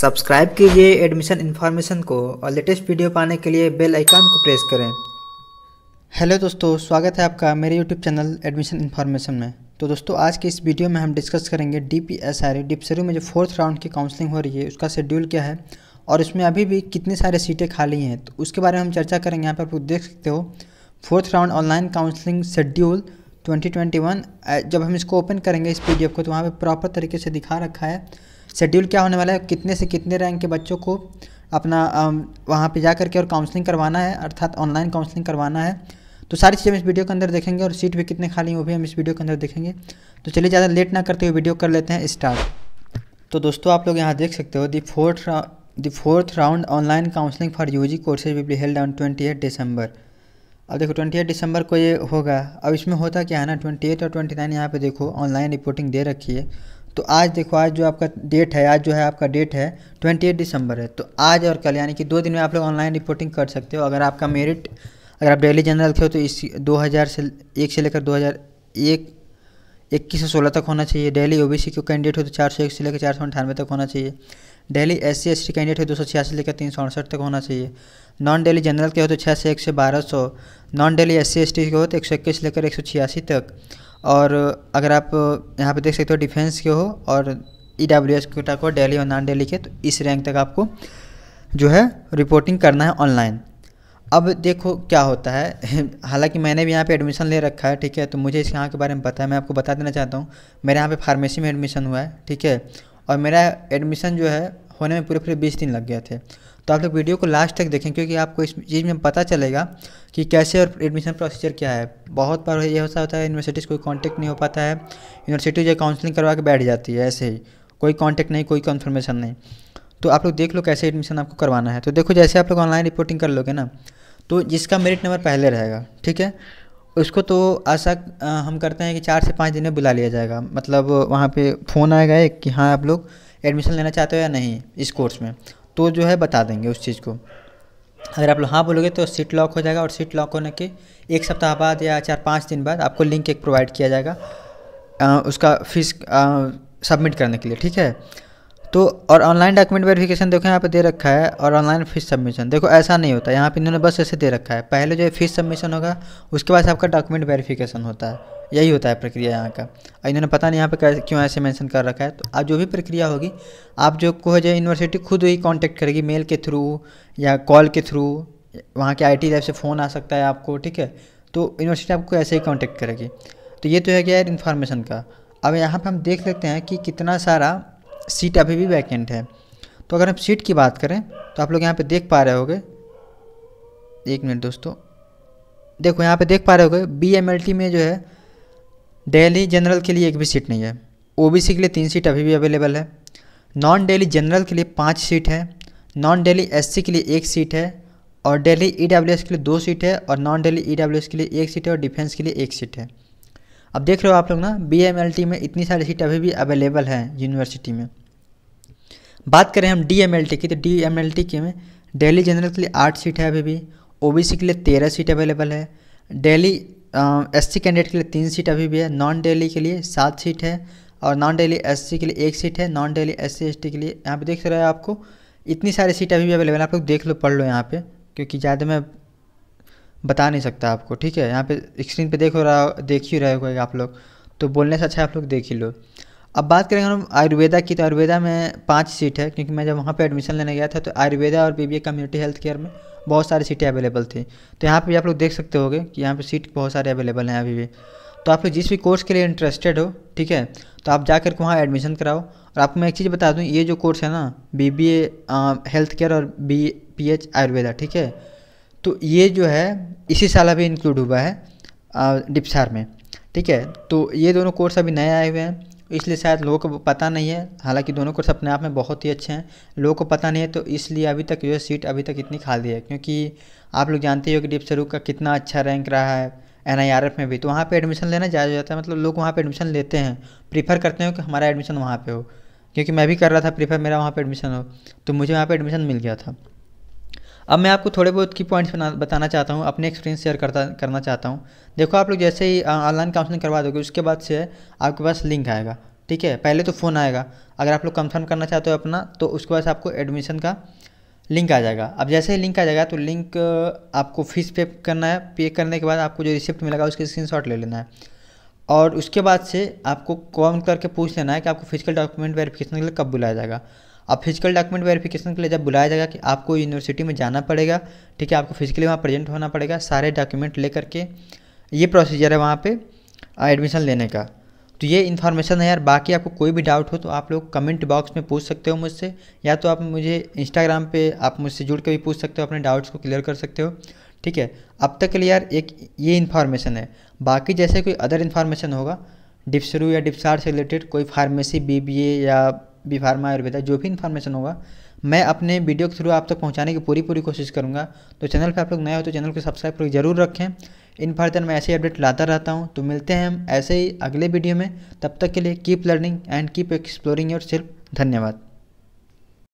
subscribe कीजिए admission information को और लेटेस्ट वीडियो पाने के लिए बेल आइकन को प्रेस करें हेलो दोस्तों स्वागत है आपका मेरे यूट्यूब चैनल एडमिशन इन्फॉर्मेशन में तो दोस्तों आज के इस वीडियो में हम डिस्कस करेंगे डी पी एस आर सरू में जो फोर्थ राउंड की काउंसलिंग हो रही है उसका शेड्यूल क्या है और उसमें अभी भी कितनी सारी सीटें खाली हैं तो उसके बारे में हम चर्चा करेंगे यहाँ पर आप देख सकते हो fourth round online counselling schedule 2021 जब हम इसको ओपन करेंगे इस पीडीएफ को तो वहाँ पे प्रॉपर तरीके से दिखा रखा है शेड्यूल क्या होने वाला है कितने से कितने रैंक के बच्चों को अपना वहाँ पे जा करके और काउंसलिंग करवाना है अर्थात ऑनलाइन काउंसलिंग करवाना है तो सारी चीज़ें हम इस वीडियो के अंदर देखेंगे और सीट भी कितने खाली हैं वो भी हम इस वीडियो के अंदर देखेंगे तो चलिए ज़्यादा लेट ना करते हुए वीडियो कर लेते हैं स्टार्ट तो दोस्तों आप लोग यहाँ देख सकते हो the fourth the fourth round online counselling for U G courses will be held on twenty eight December अब देखो ट्वेंटी एट दिसंबर को ये होगा अब इसमें होता क्या है ना ट्वेंटी एट और ट्वेंटी नाइन यहाँ पर देखो ऑनलाइन रिपोर्टिंग दे रखी है तो आज देखो आज जो आपका डेट है आज जो है आपका डेट है ट्वेंटी एट दिसंबर है तो आज और कल यानी कि दो दिन में आप लोग ऑनलाइन रिपोर्टिंग कर सकते हो अगर आपका मेरिट अगर आप डेली जनरल थे तो इस 2000 से एक से लेकर 2001 इक्कीस से सोलह तक होना चाहिए डेली ओबीसी के कैंडिडेट हो तो चार सौ एक से लेकर चार सौ अंठानवे तक होना चाहिए Delhi S C S T candidate के दो सौ छियासी लेकर तीन सौ अड़सठ तक होना चाहिए नॉन डेली जनरल के हो तो छः से एक से बारह सौ non Delhi S C S T के हो तो एक सौ इक्कीस लेकर एक सौ छियासी तक और अगर आप यहाँ पे देख सकते हो डिफेंस के हो और ई डब्ल्यू एस कोटा को डेली और नॉन डेली के तो इस रैंक तक आपको जो है रिपोर्टिंग करना है ऑनलाइन अब देखो क्या होता है हालांकि मैंने भी यहाँ पे एडमिशन ले रखा है ठीक है तो मुझे इस यहाँ के बारे में पता है मैं आपको बता देना चाहता हूँ मेरे यहाँ पे फार्मेसी में एडमिशन हुआ है ठीक है और मेरा एडमिशन जो है होने में पूरे पूरे बीस दिन लग गए थे तो आप लोग वीडियो को लास्ट तक देखें क्योंकि आपको इस चीज़ में पता चलेगा कि कैसे और एडमिशन प्रोसीजर क्या है बहुत बार ये होता होता है यूनिवर्सिटीज़ कोई कॉन्टेक्ट नहीं हो पाता है यूनिवर्सिटी जो काउंसलिंग करवा के बैठ जाती है ऐसे ही कोई कॉन्टेक्ट नहीं कोई कन्फर्मेशन नहीं तो आप लोग देख लो कैसे एडमिशन आपको करवाना है तो देखो जैसे आप लोग ऑनलाइन रिपोर्टिंग कर लोगे ना तो जिसका मेरिट नंबर पहले रहेगा ठीक है उसको तो आशा हम करते हैं कि चार से पाँच दिन में बुला लिया जाएगा मतलब वहाँ पे फ़ोन आएगा एक कि हाँ आप लोग एडमिशन लेना चाहते हो या नहीं इस कोर्स में तो जो है बता देंगे उस चीज़ को अगर आप लोग हाँ बोलोगे तो सीट लॉक हो जाएगा और सीट लॉक होने के एक सप्ताह बाद या चार पाँच दिन बाद आपको लिंक एक प्रोवाइड किया जाएगा आ, उसका फीस सबमिट करने के लिए ठीक है तो और ऑनलाइन डॉक्यूमेंट वेरिफिकेशन देखो यहाँ पे दे रखा है और ऑनलाइन फीस सबमिशन देखो ऐसा नहीं होता यहाँ पे इन्होंने बस ऐसे दे रखा है पहले जो है फीस सबमिशन होगा उसके बाद आपका डॉक्यूमेंट वेरिफिकेशन होता है यही होता है प्रक्रिया यहाँ का और इन्होंने पता नहीं यहाँ पे क्यों ऐसे मेंशन कर रखा है तो आप जो भी प्रक्रिया होगी आप जो को जो यूनिवर्सिटी खुद ही कॉन्टैक्ट करेगी मेल के थ्रू या कॉल के थ्रू वहाँ के आई टी से फ़ोन आ सकता है आपको ठीक है तो यूनिवर्सिटी आपको ऐसे ही कॉन्टैक्ट करेगी तो ये तो है क्या यार इन्फॉर्मेशन का अब यहाँ पर हम देख लेते हैं कि कितना सारा सीट अभी भी वैकेंट है तो अगर हम सीट की बात करें तो आप लोग यहाँ पे देख पा रहे गए एक मिनट दोस्तों देखो यहाँ पे देख पा रहे होगे बी में जो है डेली जनरल के लिए एक भी सीट नहीं है ओ के लिए तीन सीट अभी भी अवेलेबल है नॉन डेली जनरल के लिए पाँच सीट है नॉन डेली एस के लिए एक सीट है और डेली ई e के लिए दो सीट है और नॉन डेली ई के लिए एक सीट है और डिफेंस के लिए एक सीट है अब देख रहे हो आप लोग ना बी में इतनी सारी सीट अभी भी अवेलेबल हैं यूनिवर्सिटी में बात करें हम डी की तो डी के में डेली जनरल के लिए आठ सीट है अभी भी ओ के लिए तेरह सीट अवेलेबल है डेली एस सी कैंडिडेट के लिए तीन सीट अभी भी है नॉन डेली के लिए सात सीट है और नॉन डेली एस के लिए एक सीट है नॉन डेली एस सी के लिए यहाँ पे देख रहे हो आपको इतनी सारी सीट अभी भी अवेलेबल है आप लोग देख लो पढ़ लो यहाँ पे क्योंकि ज़्यादा मैं बता नहीं सकता आपको ठीक है यहाँ पे स्क्रीन पे देख हो रहा देख ही रहे होगा आप लोग तो बोलने से अच्छा आप लोग देख ही लो अब बात करेंगे हम आयुर्वेदा की तो आयुर्वेदा में पाँच सीट है क्योंकि मैं जब वहाँ पे एडमिशन लेने गया था तो आयुर्वेदा और बीबीए कम्युनिटी हेल्थ केयर में बहुत सारी सीटें अवेलेबल थी तो यहाँ पर भी आप लोग देख सकते हो कि यहाँ पर सीट बहुत सारे अवेलेबल हैं अभी भी तो आप लोग जिस भी कोर्स के लिए इंटरेस्टेड हो ठीक है तो आप जा करके वहाँ एडमिशन कराओ और आपको मैं एक चीज़ बता दूँ ये जो कोर्स है ना B B A health care और बी पी एच आयुर्वेदा ठीक है तो ये जो है इसी साल अभी इंक्लूड हुआ है डिप्सार में ठीक है तो ये दोनों कोर्स अभी नए आए हुए हैं इसलिए शायद लोगों को पता नहीं है हालांकि दोनों कोर्स अपने आप में बहुत ही अच्छे हैं लोगों को पता नहीं है तो इसलिए अभी तक जो है सीट अभी तक इतनी खाली है क्योंकि आप लोग जानते हो कि सरू का कितना अच्छा रैंक रहा है एन में भी तो वहाँ पर एडमिशन लेना हो जाता है मतलब लोग वहाँ पर एडमिशन लेते हैं प्रीफर करते हो कि हमारा एडमिशन वहाँ पर हो क्योंकि मैं भी कर रहा था प्रीफर मेरा वहाँ पर एडमिशन हो तो मुझे वहाँ पर एडमिशन मिल गया था अब मैं आपको थोड़े बहुत की पॉइंट्स बताना चाहता हूँ अपने एक्सपीरियंस शेयर करता करना चाहता हूँ देखो आप लोग जैसे ही ऑनलाइन काउंसलिंग करवा दोगे उसके बाद से आपके पास लिंक आएगा ठीक है पहले तो फ़ोन आएगा अगर आप लोग कंफर्म करना चाहते हो अपना तो उसके बाद आपको एडमिशन का लिंक आ जाएगा अब जैसे ही लिंक आ जाएगा तो लिंक आपको फीस पे करना है पे करने के बाद आपको जो रिसिप्ट मिलेगा उसके शॉट ले लेना है और उसके बाद से आपको कॉल करके पूछ लेना है कि आपको फिजिकल डॉक्यूमेंट वेरिफिकेशन के लिए कब बुलाया जाएगा अब फिजिकल डॉक्यूमेंट वेरिफिकेशन के लिए जब बुलाया जाएगा कि आपको यूनिवर्सिटी में जाना पड़ेगा ठीक है आपको फिजिकली वहाँ प्रेजेंट होना पड़ेगा सारे डॉक्यूमेंट ले करके ये प्रोसीजर है वहाँ पे एडमिशन लेने का तो ये इन्फॉर्मेशन है यार बाकी आपको कोई भी डाउट हो तो आप लोग कमेंट बॉक्स में पूछ सकते हो मुझसे या तो आप मुझे इंस्टाग्राम पे आप मुझसे जुड़ के भी पूछ सकते हो अपने डाउट्स को क्लियर कर सकते हो ठीक है अब तक के लिए यार एक ये इन्फॉर्मेशन है बाकी जैसे कोई अदर इन्फॉर्मेशन होगा डिप्सरू या डिप्सार से रिलेटेड कोई फार्मेसी बी या बी फार्मा आयुर्वेदा जो भी इन्फॉर्मेशन होगा मैं अपने वीडियो के थ्रू आप तक पहुंचाने की पूरी पूरी कोशिश करूंगा तो चैनल पर आप लोग नए हो तो चैनल को सब्सक्राइब करके जरूर रखें इन फर्दर मैं ऐसे ही अपडेट लाता रहता हूँ तो मिलते हैं हम ऐसे ही अगले वीडियो में तब तक के लिए keep learning and keep exploring yourself धन्यवाद